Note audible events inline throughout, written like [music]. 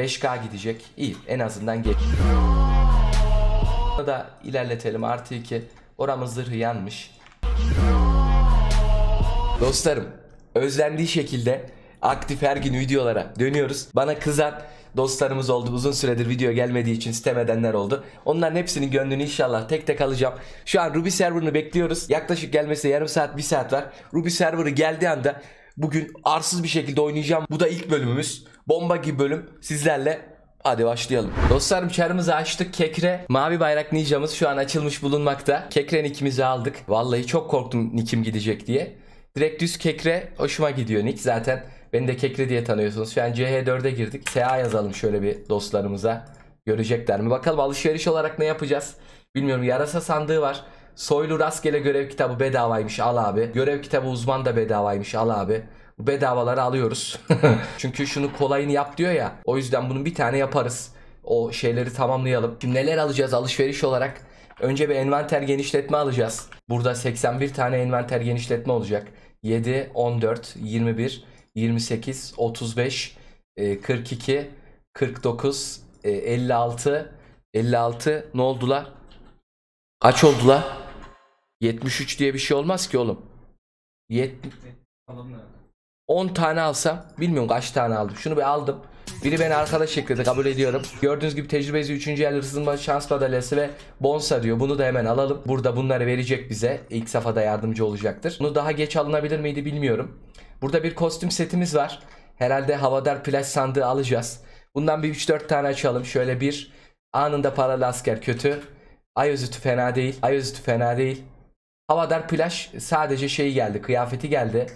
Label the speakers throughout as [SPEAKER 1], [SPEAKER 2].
[SPEAKER 1] 5K gidecek. İyi en azından geç. Bunu da ilerletelim artı 2. Oramız zırhı yanmış. Dostlarım özlendiği şekilde aktif her gün videolara dönüyoruz. Bana kızan dostlarımız oldu. Uzun süredir video gelmediği için sitem oldu. Onların hepsinin gönlünü inşallah tek tek alacağım. Şu an Ruby serverını bekliyoruz. Yaklaşık gelmesi yarım saat bir saat var. Ruby serverı geldiği anda Bugün arsız bir şekilde oynayacağım. Bu da ilk bölümümüz. Bomba gibi bölüm. Sizlerle Hadi başlayalım. Dostlarım çarımızı açtık kekre. Mavi bayrak ninjamız şu an açılmış bulunmakta. Kekre nickimizi aldık. Vallahi çok korktum nickim gidecek diye. Direkt düz kekre hoşuma gidiyor nick. Zaten beni de kekre diye tanıyorsunuz. Şu an CH4'e girdik. SA yazalım şöyle bir dostlarımıza. Görecekler mi? Bakalım alışveriş olarak ne yapacağız? Bilmiyorum yarasa sandığı var. Soylu rastgele görev kitabı bedavaymış al abi. Görev kitabı uzman da bedavaymış al abi. Bu bedavaları alıyoruz. [laughs] Çünkü şunu kolayını yap diyor ya. O yüzden bunun bir tane yaparız. O şeyleri tamamlayalım. Şimdi neler alacağız alışveriş olarak? Önce bir envanter genişletme alacağız. Burada 81 tane envanter genişletme olacak. 7, 14, 21, 28, 35, 42, 49, 56, 56 ne oldu la Kaç oldu la 73 diye bir şey olmaz ki oğlum. 10 tane alsam bilmiyorum kaç tane aldım. Şunu bir aldım. Biri beni arkada ekledi kabul ediyorum. Gördüğünüz gibi tecrübesi 3. el hırsızma şans madalyası ve bonsa diyor. Bunu da hemen alalım. Burada bunları verecek bize. İlk safhada yardımcı olacaktır. Bunu daha geç alınabilir miydi bilmiyorum. Burada bir kostüm setimiz var. Herhalde havadar plaj sandığı alacağız. Bundan bir 3-4 tane açalım. Şöyle bir anında paralı asker kötü. Ayözütü fena değil. Ayözütü fena değil. Havadar Plaj sadece şey geldi. Kıyafeti geldi.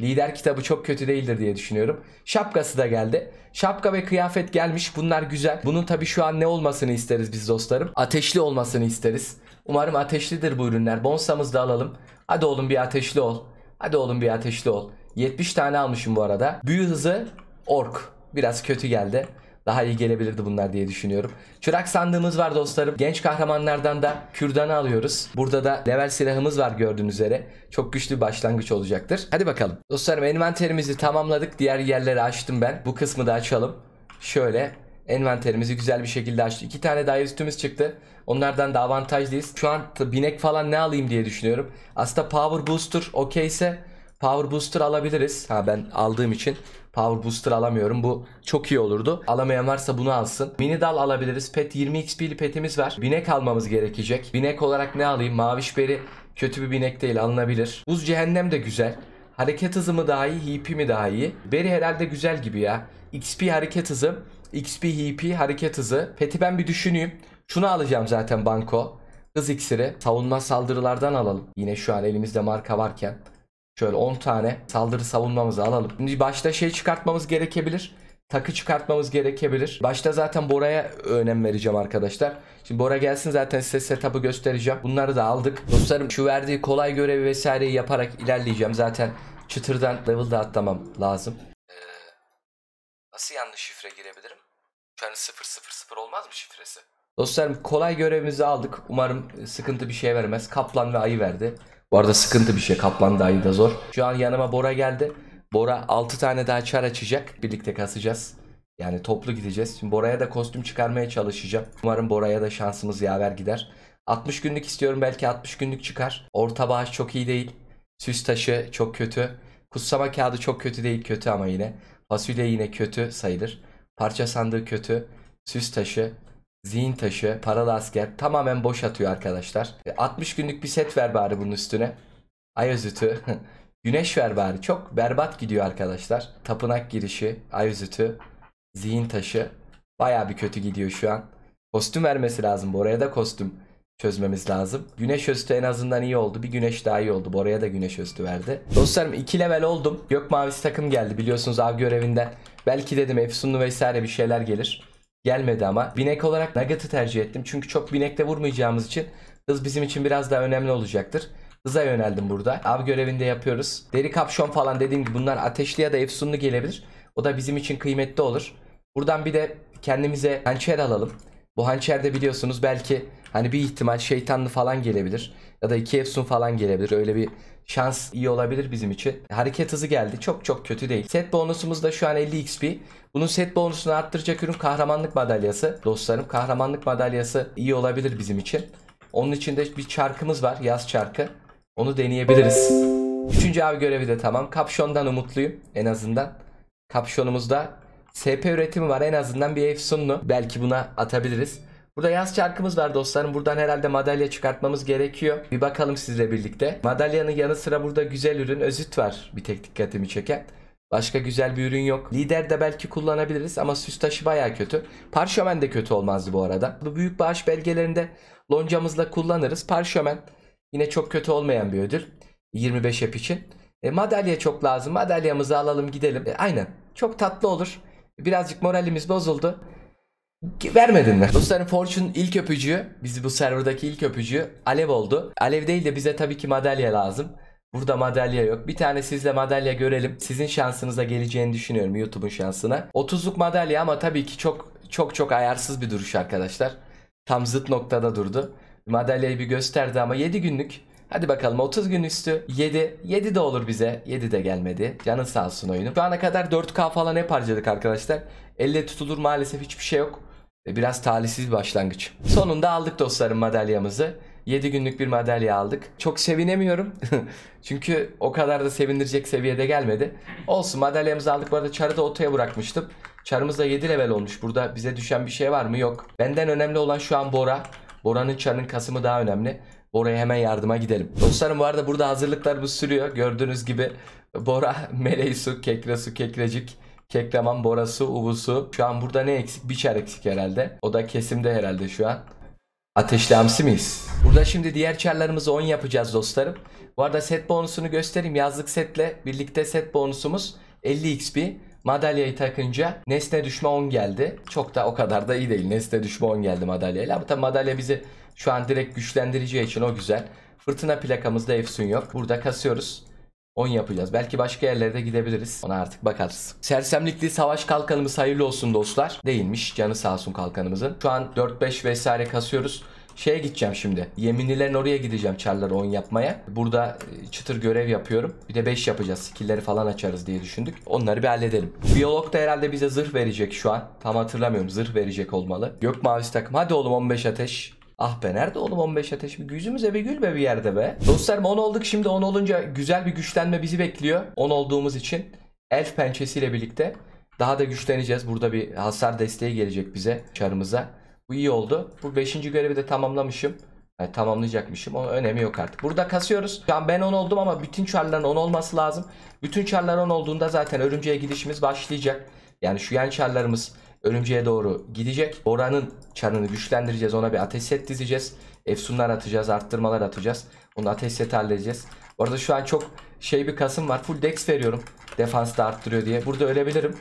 [SPEAKER 1] Lider kitabı çok kötü değildir diye düşünüyorum. Şapkası da geldi. Şapka ve kıyafet gelmiş. Bunlar güzel. Bunun tabii şu an ne olmasını isteriz biz dostlarım? Ateşli olmasını isteriz. Umarım ateşlidir bu ürünler. Bonsamızı da alalım. Hadi oğlum bir ateşli ol. Hadi oğlum bir ateşli ol. 70 tane almışım bu arada. Büyü hızı ork. Biraz kötü geldi daha iyi gelebilirdi bunlar diye düşünüyorum. Çırak sandığımız var dostlarım. Genç kahramanlardan da kürdanı alıyoruz. Burada da level silahımız var gördüğünüz üzere. Çok güçlü bir başlangıç olacaktır. Hadi bakalım. Dostlarım envanterimizi tamamladık. Diğer yerleri açtım ben. Bu kısmı da açalım. Şöyle envanterimizi güzel bir şekilde açtık. İki tane daha üstümüz çıktı. Onlardan da avantajlıyız. Şu an binek falan ne alayım diye düşünüyorum. Aslında power booster okeyse Power Booster alabiliriz. Ha ben aldığım için Power Booster alamıyorum. Bu çok iyi olurdu. Alamayan varsa bunu alsın. Mini dal alabiliriz. Pet 20 XP'li petimiz var. Binek almamız gerekecek. Binek olarak ne alayım? Maviş beri kötü bir binek değil alınabilir. Buz cehennem de güzel. Hareket hızı mı daha iyi, HP mi daha iyi? Beri herhalde güzel gibi ya. XP hareket hızı, XP HP hareket hızı. Peti ben bir düşüneyim. Şunu alacağım zaten banko. Hız iksiri. Savunma saldırılardan alalım. Yine şu an elimizde marka varken. Şöyle 10 tane saldırı savunmamızı alalım. Şimdi başta şey çıkartmamız gerekebilir. Takı çıkartmamız gerekebilir. Başta zaten Bora'ya önem vereceğim arkadaşlar. Şimdi Bora gelsin zaten size setup'ı göstereceğim. Bunları da aldık. Dostlarım şu verdiği kolay görevi vesaireyi yaparak ilerleyeceğim. Zaten çıtırdan level da atlamam lazım. Ee, nasıl yanlış şifre girebilirim? Şu an 000 olmaz mı şifresi? Dostlarım kolay görevimizi aldık. Umarım sıkıntı bir şey vermez. Kaplan ve ayı verdi. Bu arada sıkıntı bir şey. Kaplan dahi de zor. Şu an yanıma Bora geldi. Bora 6 tane daha çar açacak. Birlikte kasacağız. Yani toplu gideceğiz. Şimdi Bora'ya da kostüm çıkarmaya çalışacağım. Umarım Bora'ya da şansımız yaver gider. 60 günlük istiyorum belki 60 günlük çıkar. Orta bağış çok iyi değil. Süs taşı çok kötü. Kutsama kağıdı çok kötü değil kötü ama yine. Fasulye yine kötü sayılır. Parça sandığı kötü. Süs taşı zihin taşı, paralı asker tamamen boş atıyor arkadaşlar. 60 e, günlük bir set ver bari bunun üstüne. Ayazütü. [laughs] Güneş ver bari. Çok berbat gidiyor arkadaşlar. Tapınak girişi, ayazütü, zihin taşı. Baya bir kötü gidiyor şu an. Kostüm vermesi lazım. Bora'ya da kostüm çözmemiz lazım. Güneş östü en azından iyi oldu. Bir güneş daha iyi oldu. Bora'ya da güneş östü verdi. Dostlarım 2 level oldum. Gök mavisi takım geldi biliyorsunuz av görevinden. Belki dedim Efsunlu vesaire bir şeyler gelir gelmedi ama. Binek olarak Nugget'ı tercih ettim. Çünkü çok binekte vurmayacağımız için hız bizim için biraz daha önemli olacaktır. Hıza yöneldim burada. Av görevinde yapıyoruz. Deri kapşon falan dediğim gibi bunlar ateşli ya da efsunlu gelebilir. O da bizim için kıymetli olur. Buradan bir de kendimize hançer alalım. Bu hançerde biliyorsunuz belki hani bir ihtimal şeytanlı falan gelebilir. Ya da iki Efsun falan gelebilir. Öyle bir şans iyi olabilir bizim için. Hareket hızı geldi. Çok çok kötü değil. Set bonusumuz da şu an 50 XP. Bunun set bonusunu arttıracak ürün kahramanlık madalyası. Dostlarım kahramanlık madalyası iyi olabilir bizim için. Onun için de bir çarkımız var. Yaz çarkı. Onu deneyebiliriz. Üçüncü abi görevi de tamam. Kapşondan umutluyum en azından. Kapşonumuz da SP üretimi var en azından bir Efsunlu. Belki buna atabiliriz. Burada yaz çarkımız var dostlarım. Buradan herhalde madalya çıkartmamız gerekiyor. Bir bakalım sizle birlikte. Madalyanın yanı sıra burada güzel ürün özüt var. Bir tek dikkatimi çeken. Başka güzel bir ürün yok. Lider de belki kullanabiliriz ama süs taşı baya kötü. Parşömen de kötü olmazdı bu arada. Bu büyük bağış belgelerinde loncamızla kullanırız. Parşömen yine çok kötü olmayan bir ödül. 25 hep için. E, madalya çok lazım. Madalyamızı alalım gidelim. E, aynen. Çok tatlı olur. Birazcık moralimiz bozuldu. vermediler mi? Dostlarım Fortune ilk öpücüğü, bizi bu serverdaki ilk öpücüğü Alev oldu. Alev değil de bize tabii ki madalya lazım. Burada madalya yok. Bir tane sizle madalya görelim. Sizin şansınıza geleceğini düşünüyorum YouTube'un şansına. 30'luk madalya ama tabii ki çok çok çok ayarsız bir duruş arkadaşlar. Tam zıt noktada durdu. Madalyayı bir gösterdi ama 7 günlük Hadi bakalım 30 gün üstü 7. 7 de olur bize. 7 de gelmedi. Canın sağ olsun oyunu. Şu ana kadar 4K falan hep harcadık arkadaşlar. Elle tutulur maalesef hiçbir şey yok. Biraz talihsiz bir başlangıç. Sonunda aldık dostlarım madalyamızı. 7 günlük bir madalya aldık. Çok sevinemiyorum. [laughs] Çünkü o kadar da sevindirecek seviyede gelmedi. Olsun madalyamızı aldık. Bu arada çarı da otoya bırakmıştım. Çarımız da 7 level olmuş. Burada bize düşen bir şey var mı? Yok. Benden önemli olan şu an Bora. Bora'nın çarının kasımı daha önemli. Bora'ya hemen yardıma gidelim. Dostlarım bu arada burada hazırlıklar bu sürüyor. Gördüğünüz gibi Bora, [laughs] Meleysu, Kekresu, Kekrecik, Kekreman, Borası, Uvusu. Şu an burada ne eksik? Bir Biçer eksik herhalde. O da kesimde herhalde şu an. Ateşli hamsi miyiz? Burada şimdi diğer çarlarımızı 10 yapacağız dostlarım. Bu arada set bonusunu göstereyim. Yazlık setle birlikte set bonusumuz 50 XP. Madalyayı takınca nesne düşme 10 geldi. Çok da o kadar da iyi değil. Nesne düşme 10 geldi madalyayla. Bu tabi madalya bizi şu an direkt güçlendireceği için o güzel. Fırtına plakamızda Efsun yok. Burada kasıyoruz. 10 yapacağız. Belki başka yerlerde gidebiliriz. Ona artık bakarız. Sersemlikli savaş kalkanımız hayırlı olsun dostlar. Değilmiş. Canı sağ olsun kalkanımızın. Şu an 4-5 vesaire kasıyoruz. Şeye gideceğim şimdi. Yeminlilerin oraya gideceğim çarları 10 yapmaya. Burada e, çıtır görev yapıyorum. Bir de 5 yapacağız. Skill'leri falan açarız diye düşündük. Onları bir halledelim. Biyolog da herhalde bize zırh verecek şu an. Tam hatırlamıyorum. Zırh verecek olmalı. Gök mavisi takım. Hadi oğlum 15 ateş. Ah be nerede oğlum 15 ateş bir yüzümüze bir gül be bir yerde be. Dostlarım 10 olduk şimdi 10 olunca güzel bir güçlenme bizi bekliyor. 10 olduğumuz için elf pençesiyle birlikte daha da güçleneceğiz. Burada bir hasar desteği gelecek bize çarımıza. Bu iyi oldu. Bu 5. görevi de tamamlamışım. Yani tamamlayacakmışım. Onun önemi yok artık. Burada kasıyoruz. Şu an ben 10 oldum ama bütün çarların 10 olması lazım. Bütün çarlar 10 olduğunda zaten örümceğe gidişimiz başlayacak. Yani şu yan çarlarımız örümceğe doğru gidecek. Bora'nın çarını güçlendireceğiz. Ona bir ateş set dizeceğiz. Efsunlar atacağız. Arttırmalar atacağız. Onu ateş set halledeceğiz. Orada şu an çok şey bir kasım var. Full dex veriyorum. Defans da arttırıyor diye. Burada ölebilirim.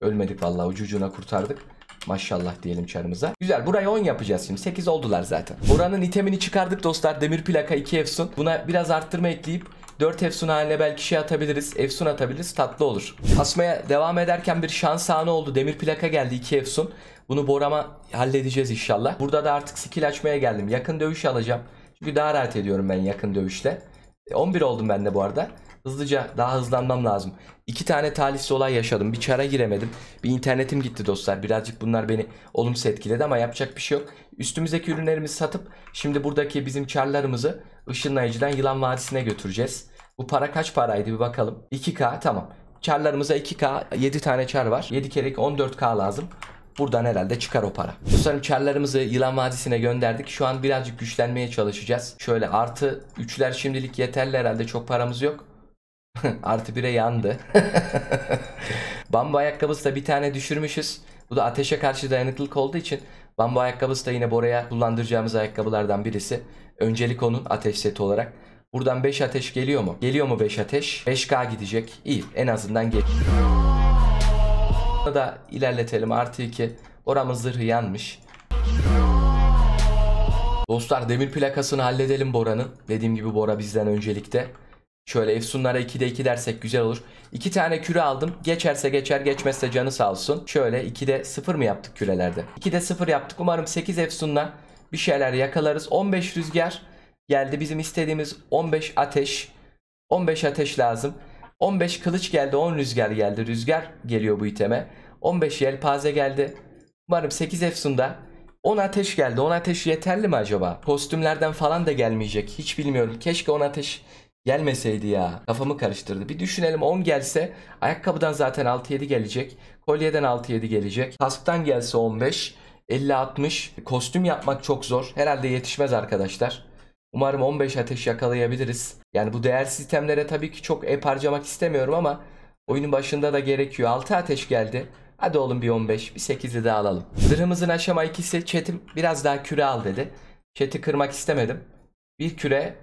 [SPEAKER 1] Ölmedik vallahi ucu ucuna kurtardık. Maşallah diyelim çarımıza. Güzel burayı 10 yapacağız şimdi. 8 oldular zaten. Buranın itemini çıkardık dostlar. Demir plaka 2 efsun. Buna biraz arttırma ekleyip 4 Efsun haline belki şey atabiliriz. Efsun atabiliriz. Tatlı olur. asmaya devam ederken bir şans anı oldu. Demir plaka geldi 2 Efsun. Bunu Borama halledeceğiz inşallah. Burada da artık skill açmaya geldim. Yakın dövüş alacağım. Çünkü daha rahat ediyorum ben yakın dövüşte. 11 e, oldum ben de bu arada. Hızlıca daha hızlanmam lazım. İki tane talihsiz olay yaşadım. Bir çara giremedim. Bir internetim gitti dostlar. Birazcık bunlar beni olumsuz etkiledi ama yapacak bir şey yok. Üstümüzdeki ürünlerimizi satıp şimdi buradaki bizim çarlarımızı ışınlayıcıdan yılan vadisine götüreceğiz. Bu para kaç paraydı bir bakalım. 2K tamam. Çarlarımıza 2K 7 tane çar var. 7 kere 14K lazım. Buradan herhalde çıkar o para. Dostlarım çarlarımızı Yılan Vadisi'ne gönderdik. Şu an birazcık güçlenmeye çalışacağız. Şöyle artı 3'ler şimdilik yeterli herhalde çok paramız yok. [laughs] Artı bire yandı. [laughs] bambu ayakkabısı da bir tane düşürmüşüz. Bu da ateşe karşı dayanıklılık olduğu için bambu ayakkabısı da yine Bora'ya kullandıracağımız ayakkabılardan birisi. Öncelik onun ateş seti olarak. Buradan 5 ateş geliyor mu? Geliyor mu 5 ateş? 5K gidecek. İyi en azından geç. Bunu da ilerletelim artı 2. Oramız zırhı yanmış. Dostlar demir plakasını halledelim Bora'nın. Dediğim gibi Bora bizden öncelikte. Şöyle Efsunlara 2'de 2 dersek güzel olur. 2 tane küre aldım. Geçerse geçer geçmezse canı sağ olsun. Şöyle 2'de 0 mı yaptık kürelerde? 2'de 0 yaptık. Umarım 8 Efsun'la bir şeyler yakalarız. 15 rüzgar geldi. Bizim istediğimiz 15 ateş. 15 ateş lazım. 15 kılıç geldi. 10 rüzgar geldi. Rüzgar geliyor bu iteme. 15 yelpaze geldi. Umarım 8 Efsun'da 10 ateş geldi. 10 ateş yeterli mi acaba? Kostümlerden falan da gelmeyecek. Hiç bilmiyorum. Keşke 10 ateş Gelmeseydi ya. Kafamı karıştırdı. Bir düşünelim 10 gelse ayakkabıdan zaten 6-7 gelecek. Kolyeden 6-7 gelecek. Kasktan gelse 15. 50-60. Kostüm yapmak çok zor. Herhalde yetişmez arkadaşlar. Umarım 15 ateş yakalayabiliriz. Yani bu değer sistemlere tabii ki çok ep harcamak istemiyorum ama oyunun başında da gerekiyor. 6 ateş geldi. Hadi oğlum bir 15, bir 8'i daha alalım. Zırhımızın aşama ikisi çetim biraz daha küre al dedi. Çeti kırmak istemedim. Bir küre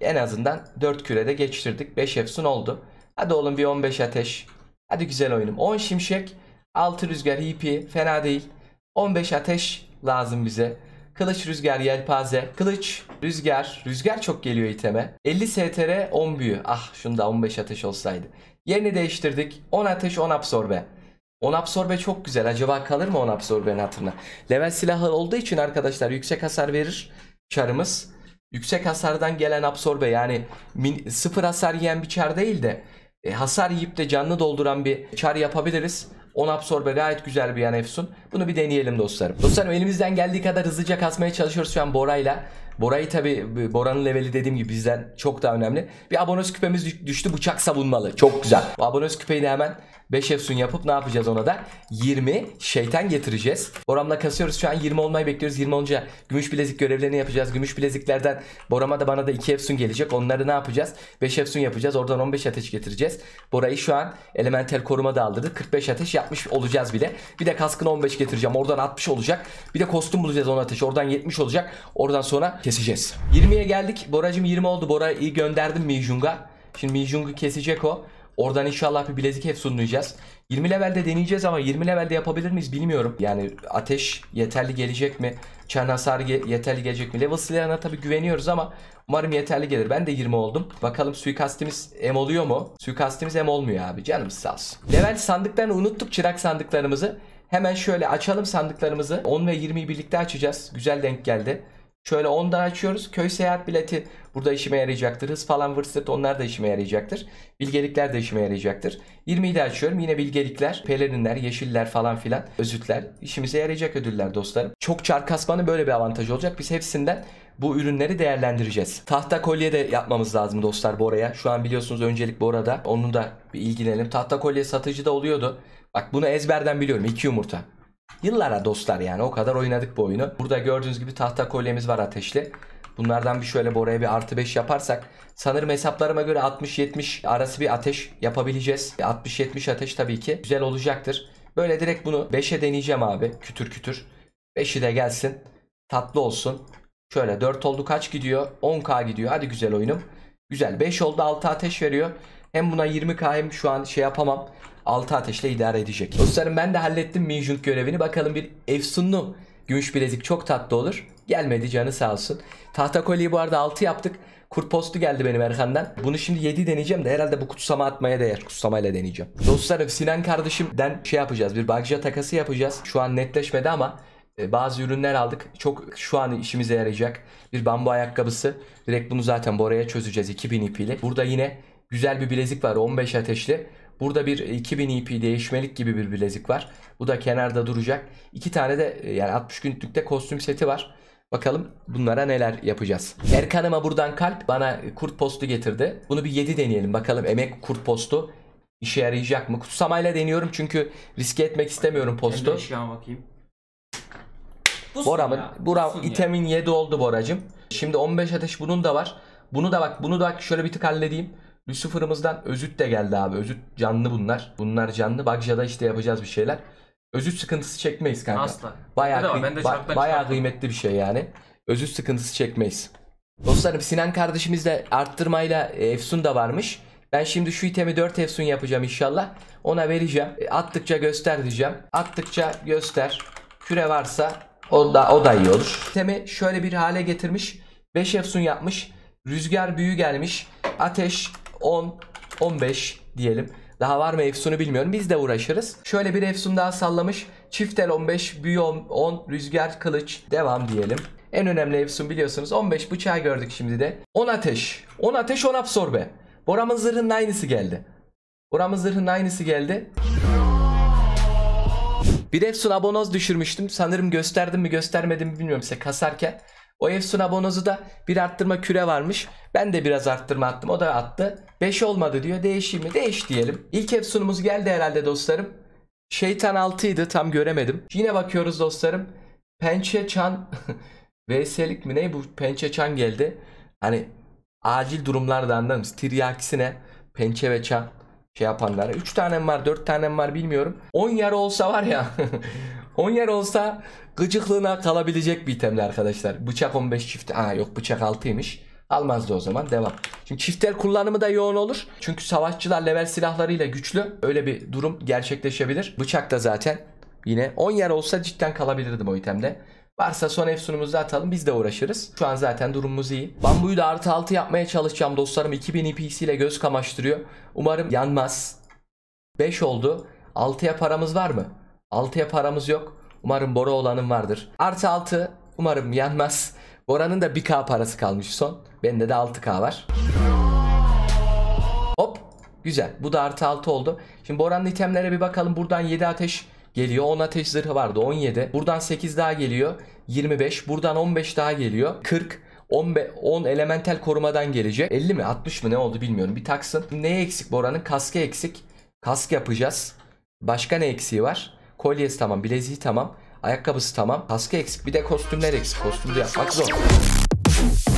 [SPEAKER 1] en azından 4 kürede geçtirdik. 5 Efsun oldu. Hadi oğlum bir 15 ateş. Hadi güzel oyunum. 10 şimşek. 6 rüzgar hipi. Fena değil. 15 ateş lazım bize. Kılıç, rüzgar, yelpaze. Kılıç, rüzgar. Rüzgar çok geliyor iteme. 50 STR 10 büyü. Ah şunda 15 ateş olsaydı. Yerini değiştirdik. 10 ateş 10 absorbe. 10 absorbe çok güzel. Acaba kalır mı 10 absorbenin hatırına? Level silahı olduğu için arkadaşlar yüksek hasar verir. Çarımız. Yüksek hasardan gelen absorbe yani min, sıfır hasar yiyen bir çar değil de e, hasar yiyip de canlı dolduran bir çar yapabiliriz. 10 absorbe gayet güzel bir yan Efsun. Bunu bir deneyelim dostlarım. Dostlarım elimizden geldiği kadar hızlıca kasmaya çalışıyoruz şu an Bora'yla. Bora'yı tabi Bora'nın leveli dediğim gibi bizden çok daha önemli. Bir abonos küpemiz düştü bıçak savunmalı. Çok güzel. Bu abonos küpeyi de hemen 5 efsun yapıp ne yapacağız ona da? 20 şeytan getireceğiz. Boram'la kasıyoruz şu an 20 olmayı bekliyoruz. 20 olunca gümüş bilezik görevlerini yapacağız. Gümüş bileziklerden Boram'a da bana da 2 efsun gelecek. Onları ne yapacağız? 5 efsun yapacağız. Oradan 15 ateş getireceğiz. Bora'yı şu an elementel koruma da aldırdık. 45 ateş yapmış olacağız bile. Bir de kaskını 15 getireceğim. Oradan 60 olacak. Bir de kostüm bulacağız 10 ateş. Oradan 70 olacak. Oradan sonra keseceğiz. 20'ye geldik. Boracım 20 oldu. Bora'yı gönderdim Mijung'a. Şimdi Mijung'u kesecek o. Oradan inşallah bir bilezik hep efsunlayacağız. 20 levelde deneyeceğiz ama 20 levelde yapabilir miyiz bilmiyorum. Yani ateş yeterli gelecek mi? Çan hasar ge yeterli gelecek mi? Level silahına tabi güveniyoruz ama umarım yeterli gelir. Ben de 20 oldum. Bakalım suikastimiz M oluyor mu? Suikastimiz M olmuyor abi. Canımız sağ olsun. Level sandıklarını unuttuk çırak sandıklarımızı. Hemen şöyle açalım sandıklarımızı. 10 ve 20'yi birlikte açacağız. Güzel denk geldi. Şöyle 10'da açıyoruz. Köy seyahat bileti burada işime yarayacaktır. Hız falan vırstet onlar da işime yarayacaktır. Bilgelikler de işime yarayacaktır. 20'yi de açıyorum. Yine bilgelikler, pelerinler, yeşiller falan filan, özütler işimize yarayacak ödüller dostlarım. Çok çark kasmanın böyle bir avantaj olacak. Biz hepsinden bu ürünleri değerlendireceğiz. Tahta kolye de yapmamız lazım dostlar bu oraya. Şu an biliyorsunuz öncelik bu Bora'da. Onu da bir ilgilenelim. Tahta kolye satıcı da oluyordu. Bak bunu ezberden biliyorum. 2 yumurta. Yıllara dostlar yani o kadar oynadık bu oyunu. Burada gördüğünüz gibi tahta kolyemiz var ateşli. Bunlardan bir şöyle oraya bir artı 5 yaparsak sanırım hesaplarıma göre 60-70 arası bir ateş yapabileceğiz. 60-70 ateş tabii ki güzel olacaktır. Böyle direkt bunu 5'e deneyeceğim abi kütür kütür. 5'i de gelsin tatlı olsun. Şöyle 4 oldu kaç gidiyor? 10k gidiyor hadi güzel oyunum. Güzel 5 oldu 6 ateş veriyor. Hem buna 20k hem şu an şey yapamam. 6 ateşle idare edecek. Dostlarım ben de hallettim Minjung görevini. Bakalım bir efsunlu gümüş bilezik çok tatlı olur. Gelmedi canı sağ olsun. Tahta kolyeyi bu arada 6 yaptık. Kurt postu geldi benim Erkan'dan. Bunu şimdi 7 deneyeceğim de herhalde bu kutsama atmaya değer. Kutsamayla deneyeceğim. Dostlarım Sinan kardeşimden şey yapacağız. Bir bagja takası yapacağız. Şu an netleşmedi ama e, bazı ürünler aldık. Çok şu an işimize yarayacak. Bir bambu ayakkabısı. Direkt bunu zaten Bora'ya çözeceğiz 2000 ipiyle. Burada yine güzel bir bilezik var 15 ateşli. Burada bir 2000 e, IP e değişmelik gibi bir bilezik var. Bu da kenarda duracak. İki tane de e, yani 60 günlük de kostüm seti var. Bakalım bunlara neler yapacağız. Erkan'ıma buradan kalp bana kurt postu getirdi. Bunu bir 7 deneyelim bakalım emek kurt postu işe yarayacak mı? Kutsamayla deniyorum çünkü riske etmek istemiyorum postu. Kendi bakayım. Busun Bora'mın, ya, Bora Busun itemin 7 oldu Boracım. Şimdi 15 ateş bunun da var. Bunu da bak bunu da bak şöyle bir tık halledeyim. Lucifer'ımızdan Özüt de geldi abi. Özüt canlı bunlar. Bunlar canlı. Bagja'da işte yapacağız bir şeyler. Özüt sıkıntısı çekmeyiz kanka. Asla. Bayağı, kıy- ba- bayağı kıymetli bir şey yani. Özüt sıkıntısı çekmeyiz. Dostlarım Sinan kardeşimiz de arttırmayla e, Efsun da varmış. Ben şimdi şu itemi 4 Efsun yapacağım inşallah. Ona vereceğim. E, attıkça göster diyeceğim. Attıkça göster. Küre varsa o da, o da iyi olur. İtemi şöyle bir hale getirmiş. 5 Efsun yapmış. Rüzgar büyü gelmiş. Ateş 10, 15 diyelim. Daha var mı efsunu bilmiyorum. Biz de uğraşırız. Şöyle bir efsun daha sallamış. Çiftel 15, büyü 10, 10 rüzgar kılıç. Devam diyelim. En önemli efsun biliyorsunuz. 15 bıçağı gördük şimdi de. 10 ateş. 10 ateş 10 absorbe. Boramın zırhının aynısı geldi. Boramın zırhının aynısı geldi. Bir Efsun abonoz düşürmüştüm. Sanırım gösterdim mi göstermedim mi bilmiyorum size kasarken. O Efsun abonozu da bir arttırma küre varmış. Ben de biraz arttırma attım. O da attı. 5 olmadı diyor. Değişeyim mi? Değiş diyelim. İlk Efsun'umuz geldi herhalde dostlarım. Şeytan 6 Tam göremedim. Yine bakıyoruz dostlarım. Pençe Çan [laughs] VS'lik mi ne bu? Pençe Çan geldi. Hani acil durumlarda anlarız. Tiryakisine Pençe ve Çan şey yapanlara. 3 tanem var 4 tanem var bilmiyorum. 10 yarı olsa var ya [laughs] 10 yer olsa gıcıklığına kalabilecek bir itemli arkadaşlar. Bıçak 15 çift. Aa yok bıçak 6'ymış. Almazdı o zaman devam. Şimdi çiftler kullanımı da yoğun olur. Çünkü savaşçılar level silahlarıyla güçlü. Öyle bir durum gerçekleşebilir. Bıçak da zaten yine 10 yer olsa cidden kalabilirdim o itemde. Varsa son efsunumuzu atalım biz de uğraşırız. Şu an zaten durumumuz iyi. Bambuyu da artı 6 yapmaya çalışacağım dostlarım. 2000 IPC ile göz kamaştırıyor. Umarım yanmaz. 5 oldu. 6'ya paramız var mı? 6'ya paramız yok. Umarım Bora olanın vardır. Artı 6 umarım yanmaz. Bora'nın da 1k parası kalmış son. Bende de 6k var. Hop güzel bu da artı 6 oldu. Şimdi Bora'nın itemlere bir bakalım. Buradan 7 ateş geliyor. 10 ateş zırhı vardı 17. Buradan 8 daha geliyor. 25. Buradan 15 daha geliyor. 40. 10, 10 elementel korumadan gelecek. 50 mi 60 mı ne oldu bilmiyorum. Bir taksın. Ne eksik Bora'nın? Kaskı eksik. Kask yapacağız. Başka ne eksiği var? Kolyesi tamam, bileziği tamam, ayakkabısı tamam, kaskı eksik, bir de kostümler eksik. Kostümü de yapmak zor.